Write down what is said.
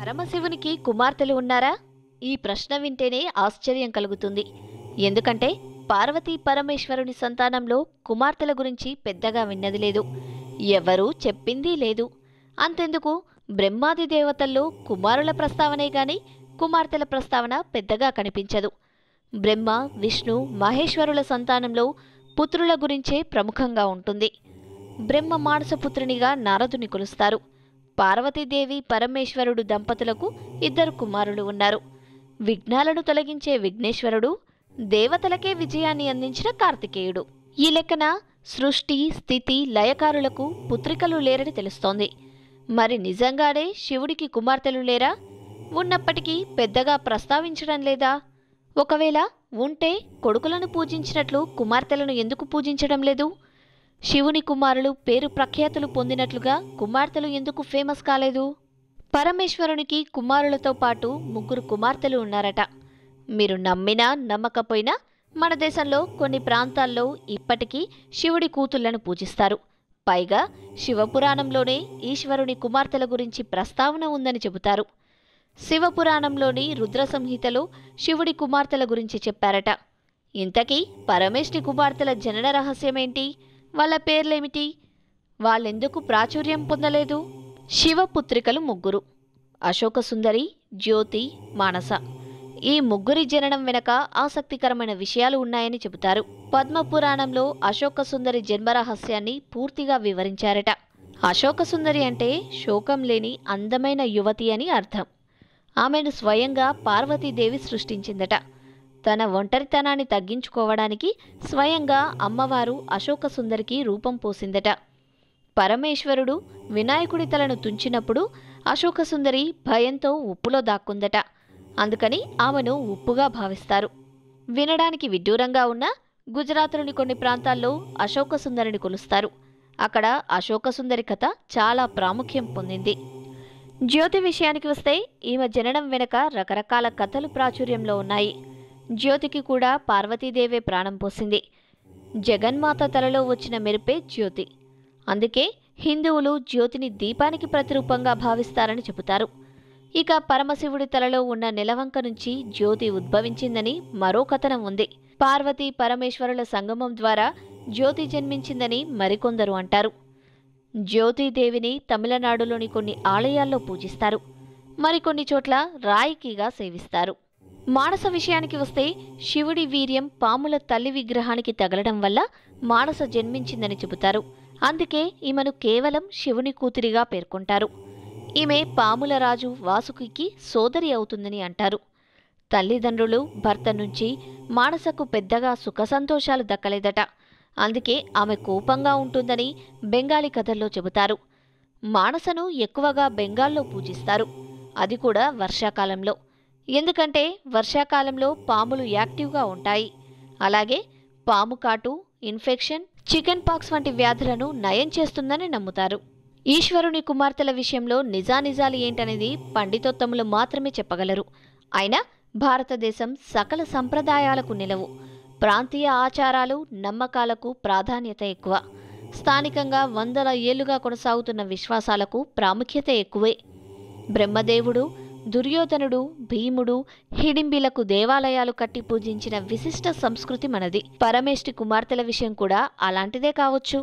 పరమశివునికి కుమార్తెలు ఉన్నారా ఈ ప్రశ్న వింటేనే ఆశ్చర్యం కలుగుతుంది ఎందుకంటే పార్వతీ పరమేశ్వరుని సంతానంలో కుమార్తెల గురించి పెద్దగా విన్నది లేదు ఎవరూ చెప్పింది లేదు అంతెందుకు బ్రహ్మాది దేవతల్లో కుమారుల ప్రస్తావనే గాని కుమార్తెల ప్రస్తావన పెద్దగా కనిపించదు బ్రహ్మ విష్ణు మహేశ్వరుల సంతానంలో పుత్రుల గురించే ప్రముఖంగా ఉంటుంది బ్రహ్మ మానసపుత్రునిగా నారదుని కొలుస్తారు పార్వతీదేవి పరమేశ్వరుడు దంపతులకు ఇద్దరు కుమారులు ఉన్నారు విఘ్నాలను తొలగించే విఘ్నేశ్వరుడు దేవతలకే విజయాన్ని అందించిన కార్తికేయుడు ఈ లెక్కన సృష్టి స్థితి లయకారులకు పుత్రికలు లేరని తెలుస్తోంది మరి నిజంగానే శివుడికి కుమార్తెలు లేరా ఉన్నప్పటికీ పెద్దగా ప్రస్తావించడం లేదా ఒకవేళ ఉంటే కొడుకులను పూజించినట్లు కుమార్తెలను ఎందుకు పూజించడం లేదు శివుని కుమారులు పేరు ప్రఖ్యాతులు పొందినట్లుగా కుమార్తెలు ఎందుకు ఫేమస్ కాలేదు పరమేశ్వరునికి కుమారులతో పాటు ముగ్గురు కుమార్తెలు ఉన్నారట మీరు నమ్మినా నమ్మకపోయినా మన దేశంలో కొన్ని ప్రాంతాల్లో ఇప్పటికీ శివుడి కూతుళ్లను పూజిస్తారు పైగా శివపురాణంలోనే ఈశ్వరుని కుమార్తెల గురించి ప్రస్తావన ఉందని చెబుతారు శివపురాణంలోని రుద్ర సంహితలో శివుడి కుమార్తెల గురించి చెప్పారట ఇంతకీ పరమేష్టి కుమార్తెల జనన రహస్యమేంటి వాళ్ళ పేర్లేమిటి వాళ్ళెందుకు ప్రాచుర్యం పొందలేదు శివపుత్రికలు ముగ్గురు అశోకసుందరి జ్యోతి మానస ఈ ముగ్గురి జననం వెనక ఆసక్తికరమైన విషయాలు ఉన్నాయని చెబుతారు పద్మపురాణంలో అశోకసుందరి జన్మరహస్యాన్ని పూర్తిగా వివరించారట అశోకసుందరి అంటే శోకం లేని అందమైన యువతి అని అర్థం ఆమెను స్వయంగా పార్వతీదేవి సృష్టించిందట తన ఒంటరితనాన్ని తగ్గించుకోవడానికి స్వయంగా అమ్మవారు అశోక సుందరికి రూపం పోసిందట పరమేశ్వరుడు వినాయకుడి తలను తుంచినప్పుడు అశోక సుందరి భయంతో ఉప్పులో దాక్కుందట అందుకని ఆమెను ఉప్పుగా భావిస్తారు వినడానికి విడ్డూరంగా ఉన్న గుజరాత్లోని కొన్ని ప్రాంతాల్లో అశోక సుందరిని కొలుస్తారు అక్కడ అశోక సుందరి కథ చాలా ప్రాముఖ్యం పొందింది జ్యోతి విషయానికి వస్తే ఈమె జననం వెనుక రకరకాల కథలు ప్రాచుర్యంలో ఉన్నాయి జ్యోతికి కూడా పార్వతీదేవే ప్రాణం పోసింది జగన్మాత తలలో వచ్చిన మెరుపే జ్యోతి అందుకే హిందువులు జ్యోతిని దీపానికి ప్రతిరూపంగా భావిస్తారని చెబుతారు ఇక పరమశివుడి తలలో ఉన్న నెలవంక నుంచి జ్యోతి ఉద్భవించిందని మరో కథనం ఉంది పార్వతి పరమేశ్వరుల సంగమం ద్వారా జ్యోతి జన్మించిందని మరికొందరు అంటారు జ్యోతిదేవిని తమిళనాడులోని కొన్ని ఆలయాల్లో పూజిస్తారు మరికొన్ని చోట్ల రాయికీగా సేవిస్తారు మానస విషయానికి వస్తే శివుడి వీర్యం పాముల తల్లి విగ్రహానికి తగలడం వల్ల మానస జన్మించిందని చెబుతారు అందుకే ఈమెను కేవలం శివుని కూతురిగా పేర్కొంటారు ఈమె పాముల రాజు వాసుకికి సోదరి అవుతుందని అంటారు తల్లిదండ్రులు భర్త నుంచి మానసకు పెద్దగా సుఖ సంతోషాలు దక్కలేదట అందుకే ఆమె కోపంగా ఉంటుందని బెంగాలీ కథల్లో చెబుతారు మానసను ఎక్కువగా బెంగాల్లో పూజిస్తారు అది కూడా వర్షాకాలంలో ఎందుకంటే వర్షాకాలంలో పాములు యాక్టివ్గా ఉంటాయి అలాగే పాము కాటు ఇన్ఫెక్షన్ చికెన్ పాక్స్ వంటి వ్యాధులను నయం చేస్తుందని నమ్ముతారు ఈశ్వరుని కుమార్తెల విషయంలో నిజానిజాలు ఏంటనేది పండితోత్తములు మాత్రమే చెప్పగలరు అయినా భారతదేశం సకల సంప్రదాయాలకు నిలవు ప్రాంతీయ ఆచారాలు నమ్మకాలకు ప్రాధాన్యత ఎక్కువ స్థానికంగా వందల ఏళ్లుగా కొనసాగుతున్న విశ్వాసాలకు ప్రాముఖ్యత ఎక్కువే బ్రహ్మదేవుడు దుర్యోధనుడు భీముడు హిడింబిలకు దేవాలయాలు కట్టి పూజించిన విశిష్ట సంస్కృతి మనది పరమేష్టి కుమార్తెల విషయం కూడా అలాంటిదే కావచ్చు